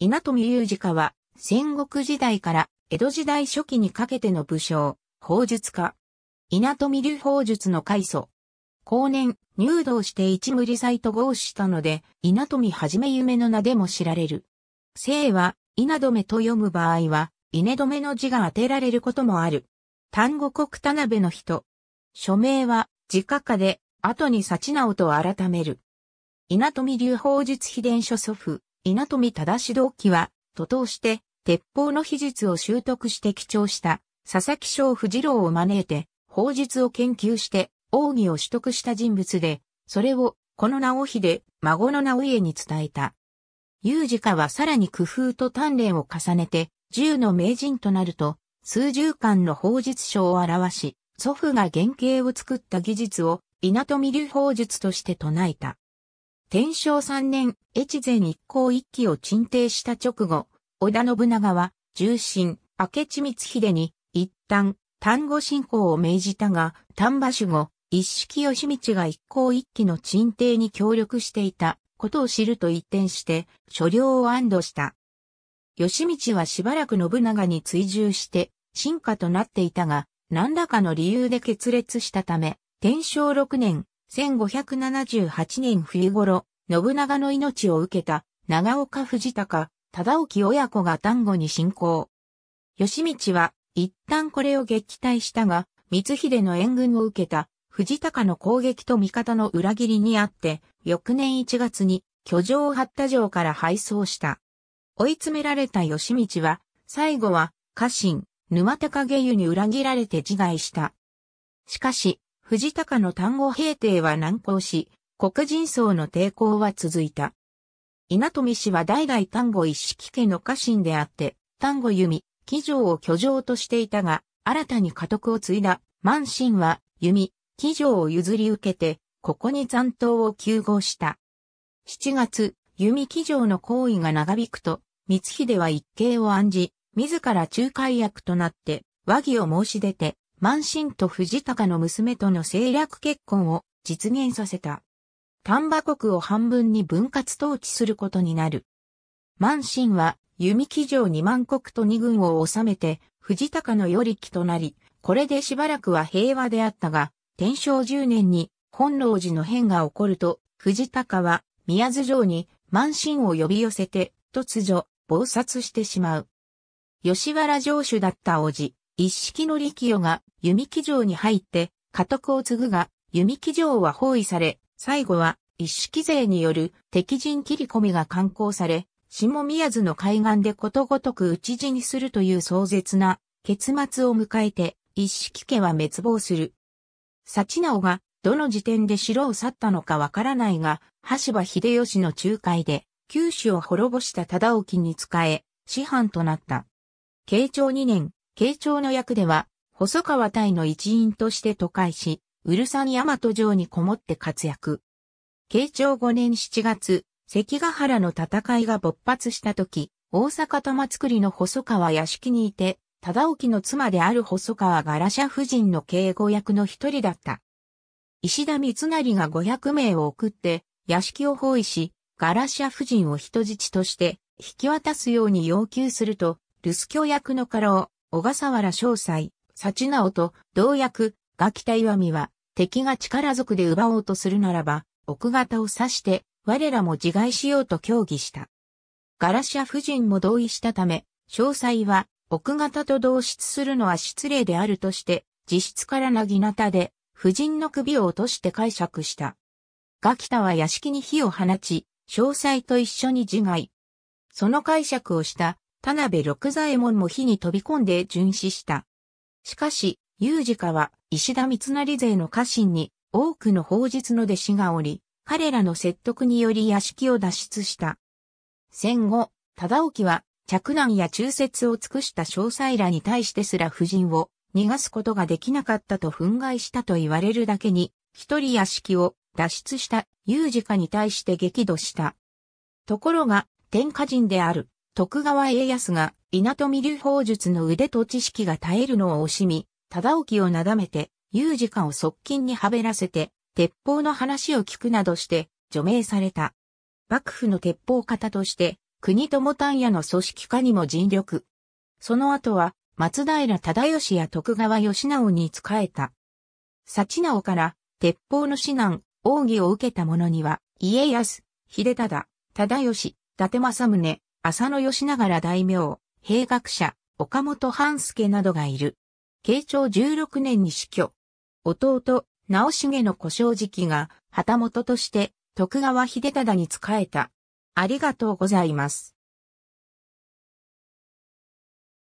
稲富雄二家は、戦国時代から江戸時代初期にかけての武将、砲術家。稲富流法術の開祖。後年、入道して一無理祭と合したので、稲富はじめ夢の名でも知られる。姓は、稲止めと読む場合は、稲止めの字が当てられることもある。単語国田辺の人。署名は、自家家で、後に幸直と改める。稲富流法術秘伝書祖父、稲富忠同期は、徒党して、鉄砲の秘術を習得して記帳した、佐々木翔富二郎を招いて、法術を研究して、奥義を取得した人物で、それを、この直秀、孫の直家に伝えた。有事家はさらに工夫と鍛錬を重ねて、銃の名人となると、数十巻の法術書を表し、祖父が原型を作った技術を、稲富流法術として唱えた。天正3年、越前一向一揆を鎮定した直後、織田信長は、重臣、明智光秀に、一旦、丹後進行を命じたが、丹波守護、一式義道が一向一揆の鎮定に協力していたことを知ると一転して、所領を安堵した。義道はしばらく信長に追従して、進化となっていたが、何らかの理由で決裂したため、天正6年、1578年冬頃、信長の命を受けた長岡藤高、忠興親子が丹後に侵攻。義道は一旦これを撃退したが、光秀の援軍を受けた藤高の攻撃と味方の裏切りにあって、翌年1月に居城を張った城から敗走した。追い詰められた義道は、最後は家臣、沼田影湯に裏切られて自害した。しかし、藤高の丹後平定は難航し、黒人層の抵抗は続いた。稲富氏は代々丹後一式家の家臣であって、丹後弓、騎乗を居城としていたが、新たに家督を継いだ満身は弓、騎乗を譲り受けて、ここに残党を急合した。7月、弓騎乗の行為が長引くと、光秀は一計を案じ、自ら仲介役となって、和議を申し出て、満身と藤高の娘との政略結婚を実現させた。丹波国を半分に分割統治することになる。満身は弓木城二万国と二軍を治めて藤高の与木となり、これでしばらくは平和であったが、天正10年に本能寺の変が起こると、藤高は宮津城に満身を呼び寄せて突如、暴殺してしまう。吉原城主だった叔父、一式の力代が弓木城に入って、家督を継ぐが、弓木城は包囲され、最後は一式勢による敵陣切り込みが刊行され、下宮津の海岸でことごとく討ち死にするという壮絶な結末を迎えて、一式家は滅亡する。幸直がどの時点で城を去ったのかわからないが、橋場秀吉の仲介で九州を滅ぼした忠興に仕え、師範となった。慶長2年、慶長の役では、細川隊の一員として都会し、ウルサン大和城にこもって活躍。慶長5年7月、関ヶ原の戦いが勃発した時、大阪玉造りの細川屋敷にいて、忠興の妻である細川ガラシャ夫人の警護役の一人だった。石田三成が500名を送って、屋敷を包囲し、ガラシャ夫人を人質として引き渡すように要求すると、留守教役の家老、小笠原詳細、幸直と同役、が北岩見は、敵が力ずくで奪おうとするならば、奥方を刺して、我らも自害しようと協議した。ガラシア夫人も同意したため、詳細は、奥方と同室するのは失礼であるとして、自室からなぎなたで、夫人の首を落として解釈した。ガキタは屋敷に火を放ち、詳細と一緒に自害。その解釈をした田辺六左衛門も火に飛び込んで巡視した。しかし、有ジ家は石田三成勢の家臣に多くの法術の弟子がおり、彼らの説得により屋敷を脱出した。戦後、忠興は着難や中説を尽くした詳細らに対してすら夫人を逃がすことができなかったと憤慨したと言われるだけに、一人屋敷を脱出した有事家に対して激怒した。ところが、天下人である徳川家康が稲富流法術の腕と知識が絶えるのを惜しみ、忠興をなだめて、有事家を側近にはべらせて、鉄砲の話を聞くなどして、除名された。幕府の鉄砲方として、国友丹屋の組織化にも尽力。その後は、松平忠義や徳川義直に仕えた。幸直から鉄砲の指南、奥義を受けた者には、家康、秀忠、忠義、伊達政宗、浅野義長ら大名、兵学者、岡本半助などがいる。慶長16年に死去。弟、直重の故障時期が旗本として徳川秀忠に仕えた。ありがとうございます。